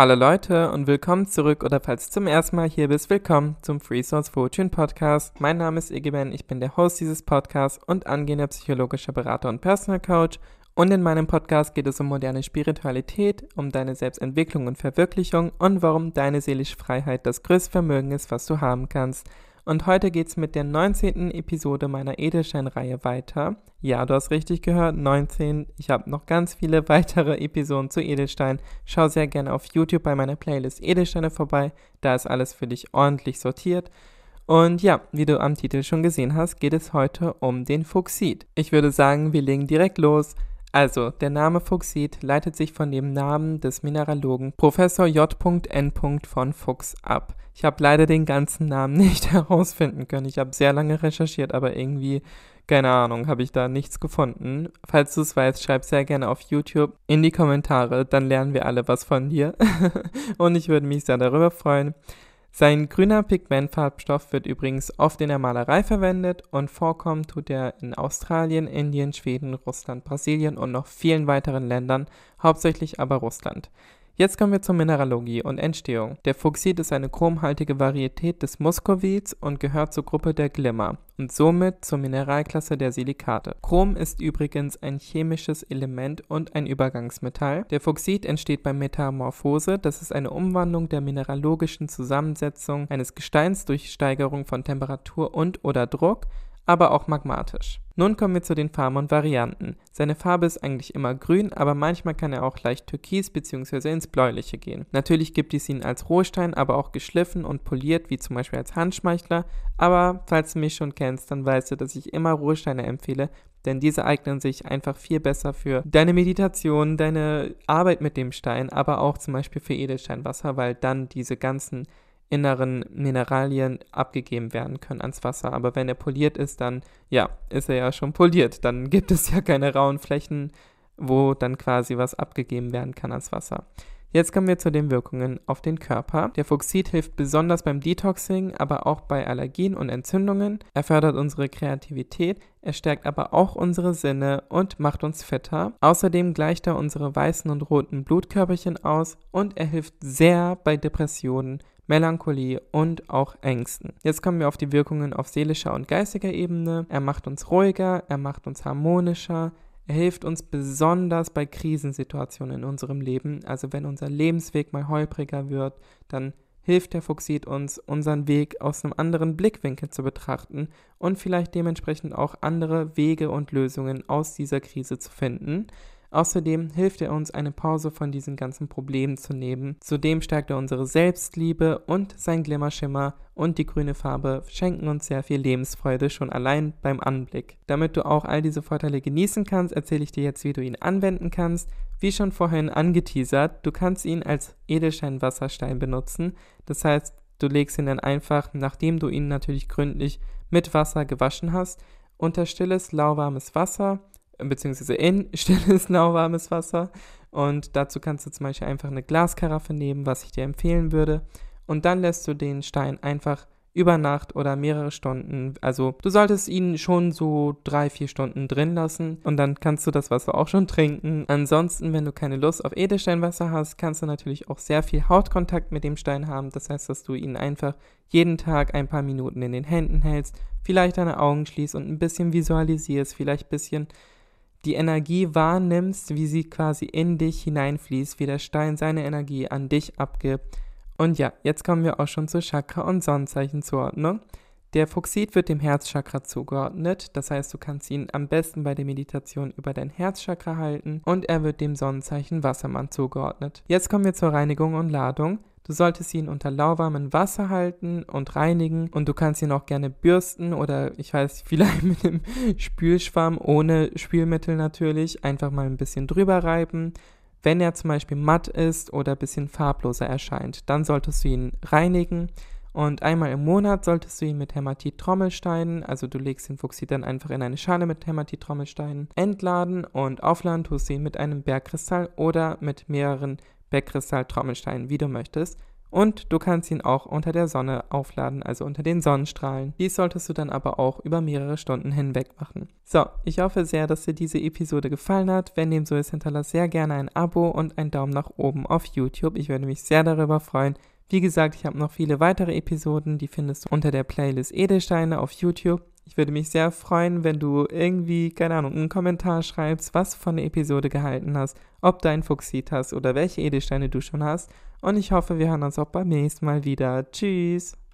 Hallo Leute und willkommen zurück oder falls zum ersten Mal hier bist, willkommen zum Free Source Fortune Podcast. Mein Name ist Egeben, ich bin der Host dieses Podcasts und angehender psychologischer Berater und Personal Coach. Und in meinem Podcast geht es um moderne Spiritualität, um deine Selbstentwicklung und Verwirklichung und warum deine seelische Freiheit das größte Vermögen ist, was du haben kannst. Und heute geht's mit der 19. Episode meiner Edelstein-Reihe weiter. Ja, du hast richtig gehört, 19. Ich habe noch ganz viele weitere Episoden zu Edelstein. Schau sehr gerne auf YouTube bei meiner Playlist Edelsteine vorbei. Da ist alles für dich ordentlich sortiert. Und ja, wie du am Titel schon gesehen hast, geht es heute um den Fuchsid. Ich würde sagen, wir legen direkt los. Also, der Name Fuchsit leitet sich von dem Namen des Mineralogen Professor J.N. von Fuchs ab. Ich habe leider den ganzen Namen nicht herausfinden können. Ich habe sehr lange recherchiert, aber irgendwie, keine Ahnung, habe ich da nichts gefunden. Falls du es weißt, schreib sehr gerne auf YouTube in die Kommentare, dann lernen wir alle was von dir. Und ich würde mich sehr darüber freuen. Sein grüner Pigmentfarbstoff wird übrigens oft in der Malerei verwendet und vorkommen tut er in Australien, Indien, Schweden, Russland, Brasilien und noch vielen weiteren Ländern, hauptsächlich aber Russland. Jetzt kommen wir zur Mineralogie und Entstehung. Der Fuchsit ist eine chromhaltige Varietät des Muskowits und gehört zur Gruppe der Glimmer und somit zur Mineralklasse der Silikate. Chrom ist übrigens ein chemisches Element und ein Übergangsmetall. Der Fuchsit entsteht bei Metamorphose, das ist eine Umwandlung der mineralogischen Zusammensetzung eines Gesteins durch Steigerung von Temperatur und oder Druck, aber auch magmatisch. Nun kommen wir zu den Farben und Varianten. Seine Farbe ist eigentlich immer grün, aber manchmal kann er auch leicht türkis bzw. ins Bläuliche gehen. Natürlich gibt es ihn als Rohstein, aber auch geschliffen und poliert, wie zum Beispiel als Handschmeichler. Aber falls du mich schon kennst, dann weißt du, dass ich immer Rohsteine empfehle, denn diese eignen sich einfach viel besser für deine Meditation, deine Arbeit mit dem Stein, aber auch zum Beispiel für Edelsteinwasser, weil dann diese ganzen inneren Mineralien abgegeben werden können ans Wasser. Aber wenn er poliert ist, dann ja, ist er ja schon poliert. Dann gibt es ja keine rauen Flächen, wo dann quasi was abgegeben werden kann ans Wasser. Jetzt kommen wir zu den Wirkungen auf den Körper. Der Fuchsid hilft besonders beim Detoxing, aber auch bei Allergien und Entzündungen. Er fördert unsere Kreativität, er stärkt aber auch unsere Sinne und macht uns fitter. Außerdem gleicht er unsere weißen und roten Blutkörperchen aus und er hilft sehr bei Depressionen, Melancholie und auch Ängsten. Jetzt kommen wir auf die Wirkungen auf seelischer und geistiger Ebene. Er macht uns ruhiger, er macht uns harmonischer, er hilft uns besonders bei Krisensituationen in unserem Leben. Also wenn unser Lebensweg mal holpriger wird, dann hilft der Fuchsit uns, unseren Weg aus einem anderen Blickwinkel zu betrachten und vielleicht dementsprechend auch andere Wege und Lösungen aus dieser Krise zu finden. Außerdem hilft er uns, eine Pause von diesen ganzen Problemen zu nehmen. Zudem stärkt er unsere Selbstliebe und sein Glimmerschimmer und die grüne Farbe schenken uns sehr viel Lebensfreude schon allein beim Anblick. Damit du auch all diese Vorteile genießen kannst, erzähle ich dir jetzt, wie du ihn anwenden kannst. Wie schon vorhin angeteasert, du kannst ihn als Edelsteinwasserstein benutzen. Das heißt, du legst ihn dann einfach, nachdem du ihn natürlich gründlich mit Wasser gewaschen hast, unter stilles, lauwarmes Wasser beziehungsweise in stilles, lauwarmes Wasser. Und dazu kannst du zum Beispiel einfach eine Glaskaraffe nehmen, was ich dir empfehlen würde. Und dann lässt du den Stein einfach über Nacht oder mehrere Stunden. Also du solltest ihn schon so drei, vier Stunden drin lassen und dann kannst du das Wasser auch schon trinken. Ansonsten, wenn du keine Lust auf Edelsteinwasser hast, kannst du natürlich auch sehr viel Hautkontakt mit dem Stein haben. Das heißt, dass du ihn einfach jeden Tag ein paar Minuten in den Händen hältst, vielleicht deine Augen schließt und ein bisschen visualisierst, vielleicht ein bisschen die Energie wahrnimmst, wie sie quasi in dich hineinfließt, wie der Stein seine Energie an dich abgibt. Und ja, jetzt kommen wir auch schon zur Chakra- und Sonnenzeichenzuordnung. Der Fuchsit wird dem Herzchakra zugeordnet, das heißt, du kannst ihn am besten bei der Meditation über dein Herzchakra halten und er wird dem Sonnenzeichen Wassermann zugeordnet. Jetzt kommen wir zur Reinigung und Ladung. Du solltest ihn unter lauwarmem Wasser halten und reinigen und du kannst ihn auch gerne bürsten oder ich weiß, vielleicht mit einem Spülschwamm ohne Spülmittel natürlich einfach mal ein bisschen drüber reiben. Wenn er zum Beispiel matt ist oder ein bisschen farbloser erscheint, dann solltest du ihn reinigen. Und einmal im Monat solltest du ihn mit Hämatit-Trommelsteinen, also du legst den Fuchsi dann einfach in eine Schale mit Hämatit-Trommelsteinen, entladen und aufladen tust du ihn mit einem Bergkristall oder mit mehreren Bergkristall Trommelstein du möchtest. Und du kannst ihn auch unter der Sonne aufladen, also unter den Sonnenstrahlen. Dies solltest du dann aber auch über mehrere Stunden hinweg machen. So, ich hoffe sehr, dass dir diese Episode gefallen hat. Wenn dem so ist, hinterlass sehr gerne ein Abo und einen Daumen nach oben auf YouTube. Ich würde mich sehr darüber freuen. Wie gesagt, ich habe noch viele weitere Episoden, die findest du unter der Playlist Edelsteine auf YouTube. Ich würde mich sehr freuen, wenn du irgendwie, keine Ahnung, einen Kommentar schreibst, was du von der Episode gehalten hast, ob du ein Fuchsit hast oder welche Edelsteine du schon hast. Und ich hoffe, wir hören uns auch beim nächsten Mal wieder. Tschüss!